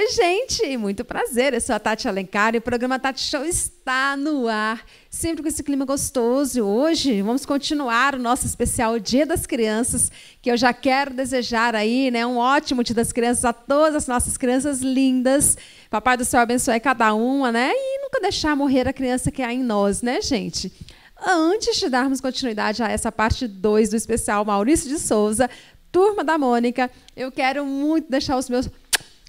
Oi, gente, muito prazer. Eu sou a Tati Alencar e o programa Tati Show está no ar. Sempre com esse clima gostoso. Hoje vamos continuar o nosso especial Dia das Crianças, que eu já quero desejar aí, né, um ótimo Dia das Crianças a todas as nossas crianças lindas. Papai do céu abençoe cada uma, né? E nunca deixar morrer a criança que há em nós, né, gente? Antes de darmos continuidade a essa parte 2 do especial Maurício de Souza, Turma da Mônica, eu quero muito deixar os meus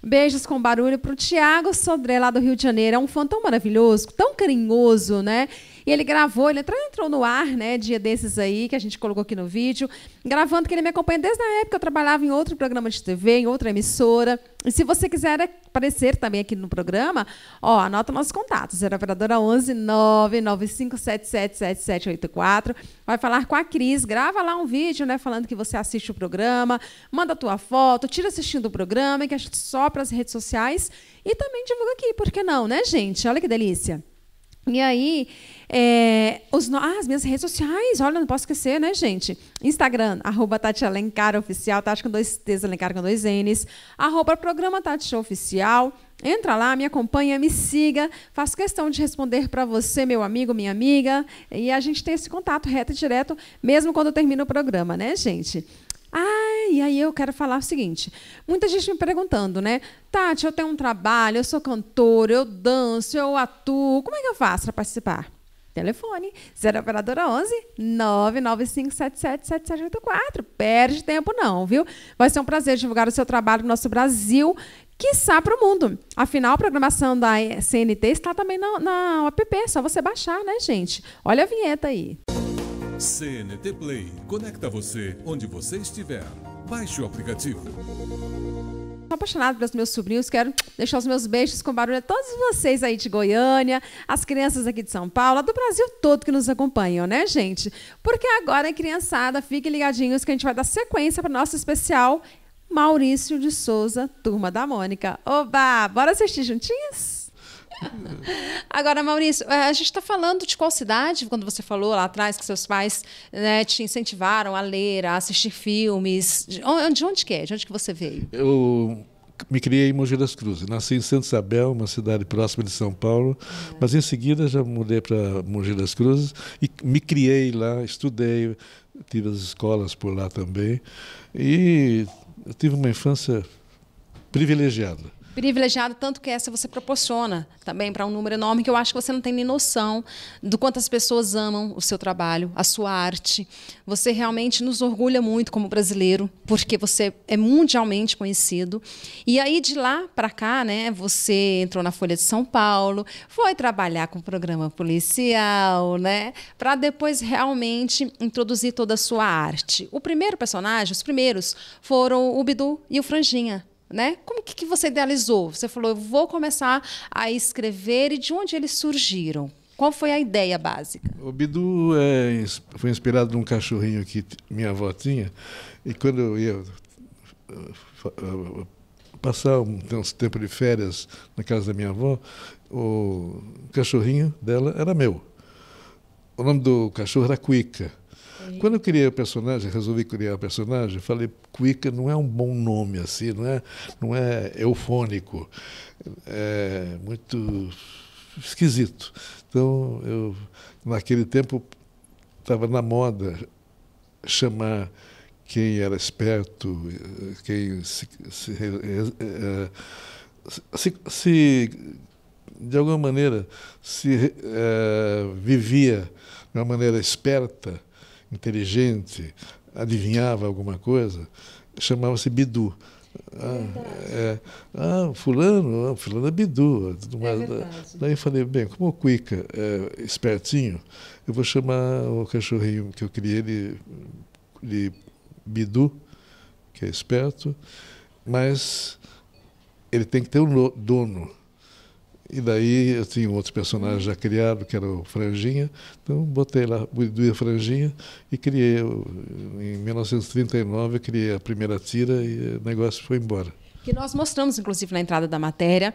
Beijos com barulho para o Tiago Sodré, lá do Rio de Janeiro. É um fã tão maravilhoso, tão carinhoso, né? E ele gravou, ele entrou no ar, né, dia desses aí, que a gente colocou aqui no vídeo, gravando que ele me acompanha desde a época que eu trabalhava em outro programa de TV, em outra emissora. E se você quiser aparecer também aqui no programa, ó, anota nossos contatos. Era operadora 11 995777784. Vai falar com a Cris, grava lá um vídeo, né, falando que você assiste o programa, manda a tua foto, tira assistindo o programa, que a gente só para as redes sociais e também divulga aqui, por que não, né, gente? Olha que delícia. E aí, é, os, ah, as minhas redes sociais, olha, não posso esquecer, né, gente? Instagram, arroba Tati Alencar Oficial, Tati com dois T's, Alencar com dois N's, arroba Programa Tati Oficial. Entra lá, me acompanha, me siga, faço questão de responder para você, meu amigo, minha amiga, e a gente tem esse contato reto e direto, mesmo quando termina o programa, né, gente? Ah, e aí eu quero falar o seguinte: muita gente me perguntando, né? Tati, eu tenho um trabalho, eu sou cantora, eu danço, eu atuo. Como é que eu faço para participar? Telefone 0 operadora 11 995777784. Perde tempo não, viu? Vai ser um prazer divulgar o seu trabalho no nosso Brasil, quiçá para o mundo. Afinal, a programação da CNT está também na, na app, é só você baixar, né, gente? Olha a vinheta aí. CNT Play conecta você onde você estiver. Baixe o aplicativo. Estou apaixonada pelos meus sobrinhos, quero deixar os meus beijos com barulho a todos vocês aí de Goiânia, as crianças aqui de São Paulo, do Brasil todo que nos acompanham, né, gente? Porque agora, criançada, fiquem ligadinhos que a gente vai dar sequência para o nosso especial Maurício de Souza, Turma da Mônica. Oba! Bora assistir juntinhos? Agora, Maurício, eh, a gente está falando de qual cidade, quando você falou lá atrás que seus pais né, te incentivaram a ler, a assistir filmes. De onde, onde que é? De onde que você veio? Eu me criei em Mogi das Cruzes. Nasci em Santa Isabel, uma cidade próxima de São Paulo, é. mas em seguida já mudei para Mogi das Cruzes e me criei lá, estudei, tive as escolas por lá também e tive uma infância privilegiada privilegiado, tanto que essa você proporciona também para um número enorme que eu acho que você não tem nem noção do quanto as pessoas amam o seu trabalho, a sua arte. Você realmente nos orgulha muito como brasileiro, porque você é mundialmente conhecido. E aí de lá para cá, né, você entrou na Folha de São Paulo, foi trabalhar com o programa policial, né, para depois realmente introduzir toda a sua arte. O primeiro personagem, os primeiros, foram o Bidu e o Franjinha né? Como que, que você idealizou? Você falou, eu vou começar a escrever e de onde eles surgiram? Qual foi a ideia básica? O Bidu é, foi inspirado num cachorrinho que minha avó tinha. E quando eu ia eh, passar um, uns tempo de férias na casa da minha avó, o cachorrinho dela era meu. O nome do cachorro era Cuica. Quando eu criei o personagem, resolvi criar o personagem, falei, Cuica não é um bom nome assim, não é, não é eufônico, é muito esquisito. Então, eu, naquele tempo, estava na moda chamar quem era esperto, quem se, se, eh, eh, se, se de alguma maneira se eh, vivia de uma maneira esperta inteligente, adivinhava alguma coisa, chamava-se Bidu. Ah, é, ah, fulano, ah, fulano é Bidu. Ah, é Daí eu falei, bem, como o Cuica é espertinho, eu vou chamar o cachorrinho que eu criei de, de Bidu, que é esperto, mas ele tem que ter um dono. E daí eu assim, tinha outros personagens já criado, que era o Franjinha. Então botei lá o a Franjinha e criei. Em 1939 eu criei a primeira tira e o negócio foi embora. Que nós mostramos, inclusive, na entrada da matéria.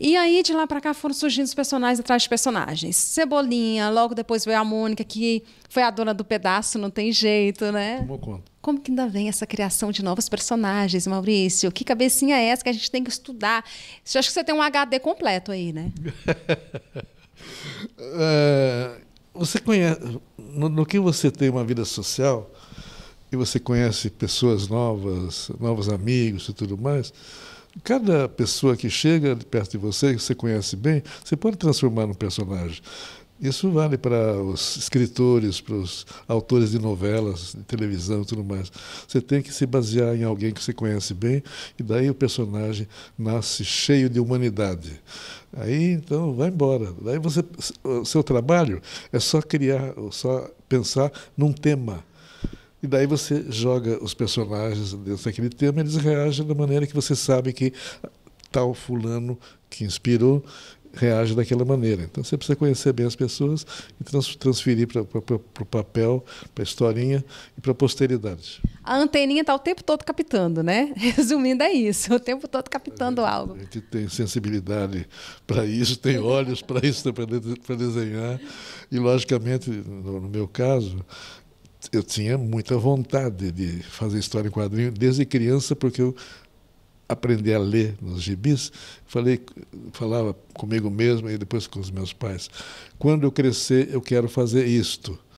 E aí, de lá para cá, foram surgindo os personagens atrás de personagens. Cebolinha, logo depois veio a Mônica, que foi a dona do pedaço, não tem jeito, né? Tomou conta. Como que ainda vem essa criação de novos personagens, Maurício? Que cabecinha é essa que a gente tem que estudar? Eu acho que você tem um HD completo aí, né? É, você conhece. No, no que você tem uma vida social e você conhece pessoas novas, novos amigos e tudo mais Cada pessoa que chega perto de você, que você conhece bem, você pode transformar num personagem. Isso vale para os escritores, para os autores de novelas, de televisão e tudo mais. Você tem que se basear em alguém que você conhece bem, e daí o personagem nasce cheio de humanidade. Aí, então, vai embora. Daí você, o seu trabalho é só criar, só pensar num tema e daí você joga os personagens dentro daquele tema, eles reagem da maneira que você sabe que tal fulano que inspirou reage daquela maneira. Então você precisa conhecer bem as pessoas e transferir para o papel, para a historinha e para a posteridade. A anteninha está o tempo todo captando, né? Resumindo, é isso: o tempo todo captando a gente, algo. A gente tem sensibilidade para isso, tem olhos para isso, para desenhar. E, logicamente, no, no meu caso, eu tinha muita vontade de fazer história em quadrinho desde criança, porque eu aprendi a ler nos gibis. Falei, falava comigo mesmo e depois com os meus pais. Quando eu crescer, eu quero fazer isto.